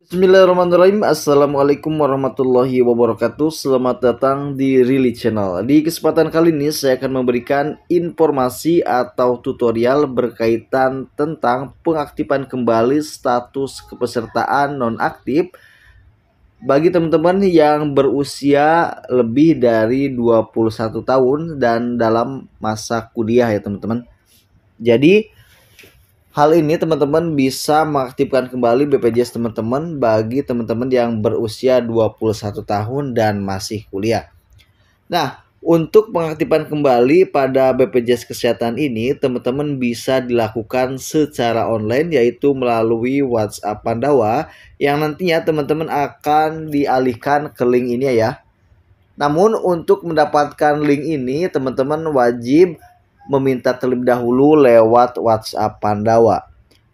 Bismillahirrahmanirrahim Assalamualaikum warahmatullahi wabarakatuh Selamat datang di Rili Channel Di kesempatan kali ini saya akan memberikan informasi atau tutorial berkaitan tentang pengaktifan kembali status kepesertaan nonaktif Bagi teman-teman yang berusia lebih dari 21 tahun dan dalam masa kuliah ya teman-teman Jadi Hal ini teman-teman bisa mengaktifkan kembali BPJS teman-teman bagi teman-teman yang berusia 21 tahun dan masih kuliah. Nah, untuk pengaktifan kembali pada BPJS Kesehatan ini, teman-teman bisa dilakukan secara online yaitu melalui WhatsApp Pandawa yang nantinya teman-teman akan dialihkan ke link ini ya. Namun untuk mendapatkan link ini, teman-teman wajib meminta terlebih dahulu lewat WhatsApp Pandawa.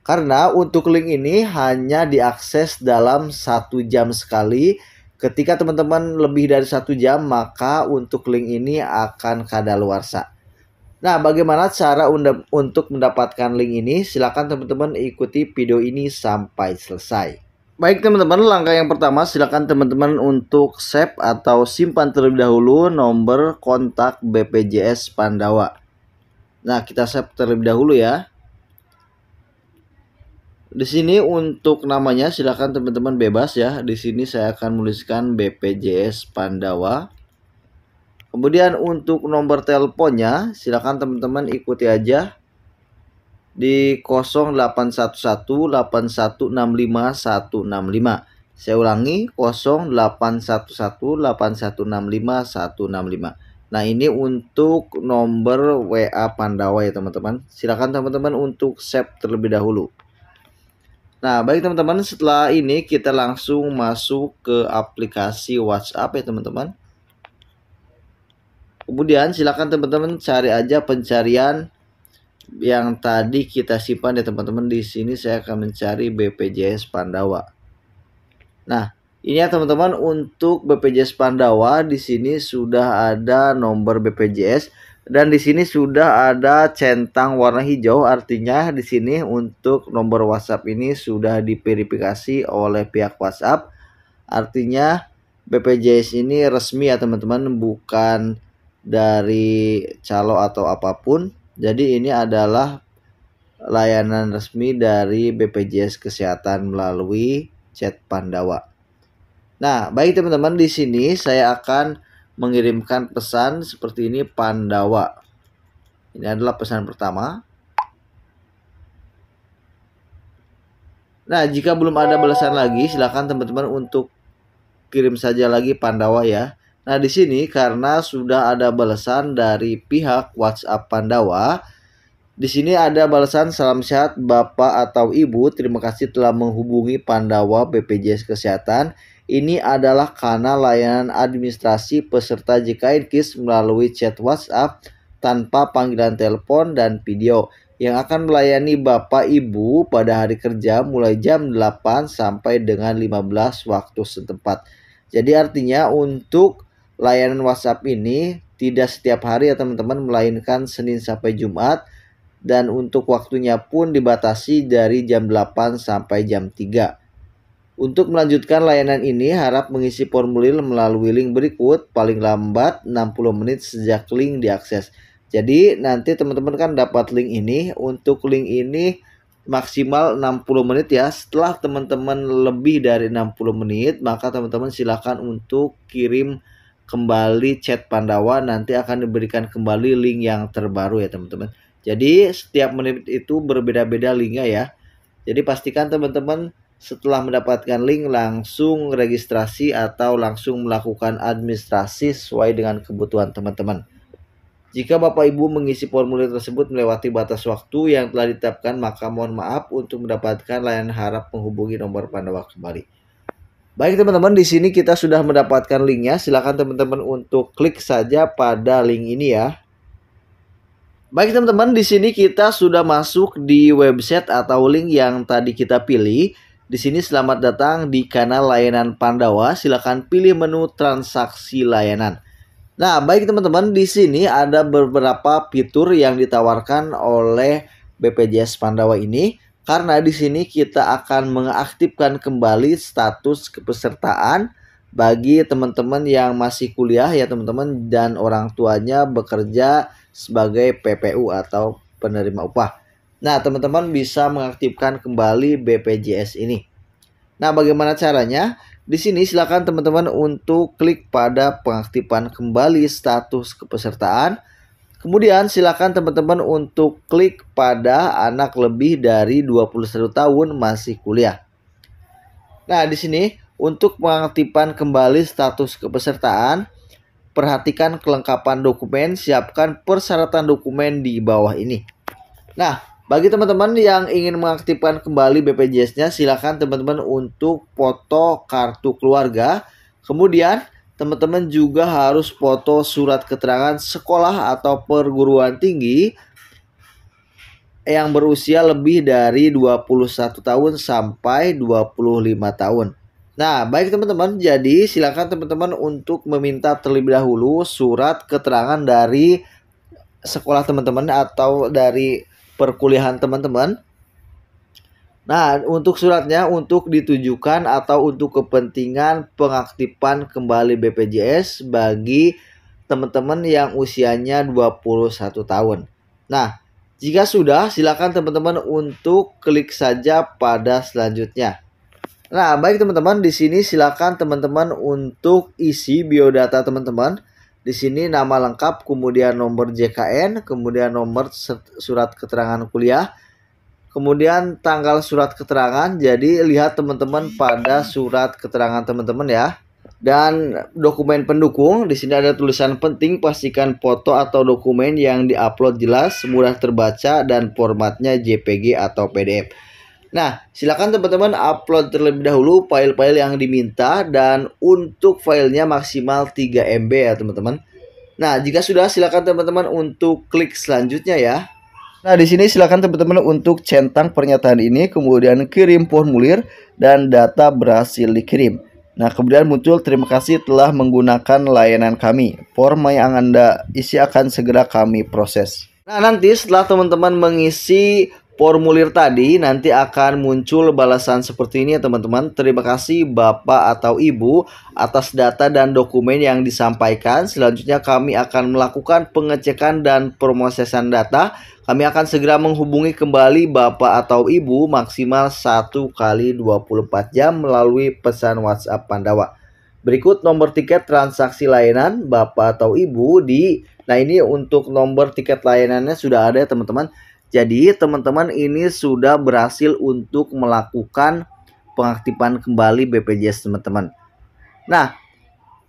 Karena untuk link ini hanya diakses dalam satu jam sekali. Ketika teman-teman lebih dari satu jam, maka untuk link ini akan kadaluarsa. Nah, bagaimana cara untuk mendapatkan link ini? Silakan teman-teman ikuti video ini sampai selesai. Baik teman-teman, langkah yang pertama silakan teman-teman untuk save atau simpan terlebih dahulu nomor kontak BPJS Pandawa. Nah, kita save terlebih dahulu ya. Di sini untuk namanya silahkan teman-teman bebas ya. Di sini saya akan menuliskan BPJS Pandawa. Kemudian untuk nomor teleponnya silahkan teman-teman ikuti aja di 0811816565. Saya ulangi 0811816565. Nah ini untuk nomor WA Pandawa ya teman-teman. Silakan teman-teman untuk save terlebih dahulu. Nah baik teman-teman setelah ini kita langsung masuk ke aplikasi WhatsApp ya teman-teman. Kemudian silakan teman-teman cari aja pencarian yang tadi kita simpan ya teman-teman. Di sini saya akan mencari BPJS Pandawa. Nah ini ya teman-teman untuk BPJS Pandawa di sini sudah ada nomor BPJS dan di sini sudah ada centang warna hijau artinya di sini untuk nomor WhatsApp ini sudah diverifikasi oleh pihak WhatsApp. Artinya BPJS ini resmi ya teman-teman bukan dari calo atau apapun. Jadi ini adalah layanan resmi dari BPJS Kesehatan melalui chat Pandawa. Nah, baik teman-teman, di sini saya akan mengirimkan pesan seperti ini Pandawa. Ini adalah pesan pertama. Nah, jika belum ada balasan lagi, silakan teman-teman untuk kirim saja lagi Pandawa ya. Nah, di sini karena sudah ada balasan dari pihak WhatsApp Pandawa, di sini ada balasan salam sehat Bapak atau Ibu. Terima kasih telah menghubungi Pandawa BPJS Kesehatan. Ini adalah karena layanan administrasi peserta JKN KIS melalui chat WhatsApp tanpa panggilan telepon dan video yang akan melayani Bapak Ibu pada hari kerja mulai jam 8 sampai dengan 15 waktu setempat. Jadi artinya untuk layanan WhatsApp ini tidak setiap hari ya teman-teman melainkan Senin sampai Jumat dan untuk waktunya pun dibatasi dari jam 8 sampai jam 3. Untuk melanjutkan layanan ini harap mengisi formulir melalui link berikut paling lambat 60 menit sejak link diakses. Jadi nanti teman-teman kan dapat link ini untuk link ini maksimal 60 menit ya. Setelah teman-teman lebih dari 60 menit maka teman-teman silakan untuk kirim kembali chat Pandawa nanti akan diberikan kembali link yang terbaru ya teman-teman. Jadi setiap menit itu berbeda-beda linknya ya. Jadi pastikan teman-teman setelah mendapatkan link langsung registrasi atau langsung melakukan administrasi sesuai dengan kebutuhan teman-teman. Jika Bapak Ibu mengisi formulir tersebut melewati batas waktu yang telah ditetapkan, maka mohon maaf untuk mendapatkan layanan harap menghubungi nomor Pandawa kembali. Baik teman-teman, di sini kita sudah mendapatkan linknya. Silakan teman-teman untuk klik saja pada link ini ya. Baik teman-teman, di sini kita sudah masuk di website atau link yang tadi kita pilih. Di sini selamat datang di kanal layanan Pandawa. Silakan pilih menu transaksi layanan. Nah, baik teman-teman, di sini ada beberapa fitur yang ditawarkan oleh BPJS Pandawa ini karena di sini kita akan mengaktifkan kembali status kepesertaan bagi teman-teman yang masih kuliah ya teman-teman dan orang tuanya bekerja sebagai PPU atau penerima upah. Nah, teman-teman bisa mengaktifkan kembali BPJS ini. Nah, bagaimana caranya? Di sini silakan teman-teman untuk klik pada pengaktifan kembali status kepesertaan. Kemudian silakan teman-teman untuk klik pada anak lebih dari 21 tahun masih kuliah. Nah, di sini untuk pengaktifan kembali status kepesertaan, Perhatikan kelengkapan dokumen, siapkan persyaratan dokumen di bawah ini. Nah, bagi teman-teman yang ingin mengaktifkan kembali BPJS-nya, silakan teman-teman untuk foto kartu keluarga. Kemudian, teman-teman juga harus foto surat keterangan sekolah atau perguruan tinggi yang berusia lebih dari 21 tahun sampai 25 tahun. Nah, baik teman-teman, jadi silakan teman-teman untuk meminta terlebih dahulu surat keterangan dari sekolah teman-teman atau dari perkuliahan teman-teman. Nah, untuk suratnya untuk ditujukan atau untuk kepentingan pengaktifan kembali BPJS bagi teman-teman yang usianya 21 tahun. Nah, jika sudah silakan teman-teman untuk klik saja pada selanjutnya. Nah, baik teman-teman, di sini silakan teman-teman untuk isi biodata teman-teman. Di sini nama lengkap, kemudian nomor JKN, kemudian nomor surat keterangan kuliah, kemudian tanggal surat keterangan. Jadi lihat teman-teman pada surat keterangan teman-teman ya. Dan dokumen pendukung, di sini ada tulisan penting, pastikan foto atau dokumen yang diupload jelas, mudah terbaca dan formatnya JPG atau PDF. Nah, silakan teman-teman upload terlebih dahulu file-file yang diminta dan untuk filenya maksimal 3 MB ya teman-teman. Nah, jika sudah silakan teman-teman untuk klik selanjutnya ya. Nah, di sini silakan teman-teman untuk centang pernyataan ini, kemudian kirim formulir dan data berhasil dikirim. Nah, kemudian muncul terima kasih telah menggunakan layanan kami. Form yang Anda isi akan segera kami proses. Nah, nanti setelah teman-teman mengisi formulir tadi nanti akan muncul balasan seperti ini ya teman-teman. Terima kasih Bapak atau Ibu atas data dan dokumen yang disampaikan. Selanjutnya kami akan melakukan pengecekan dan pemrosesan data. Kami akan segera menghubungi kembali Bapak atau Ibu maksimal 1 kali 24 jam melalui pesan WhatsApp Pandawa. Berikut nomor tiket transaksi layanan Bapak atau Ibu di Nah ini untuk nomor tiket layanannya sudah ada ya teman-teman jadi teman-teman ini sudah berhasil untuk melakukan pengaktifan kembali BPJS teman-teman. Nah,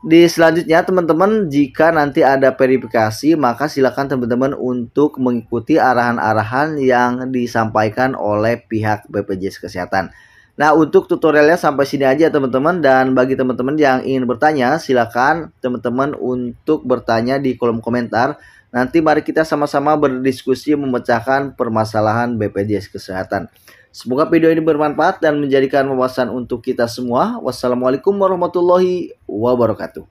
di selanjutnya teman-teman jika nanti ada verifikasi maka silakan teman-teman untuk mengikuti arahan-arahan yang disampaikan oleh pihak BPJS Kesehatan. Nah, untuk tutorialnya sampai sini aja teman-teman dan bagi teman-teman yang ingin bertanya silakan teman-teman untuk bertanya di kolom komentar. Nanti mari kita sama-sama berdiskusi memecahkan permasalahan BPJS Kesehatan. Semoga video ini bermanfaat dan menjadikan wawasan untuk kita semua. Wassalamualaikum warahmatullahi wabarakatuh.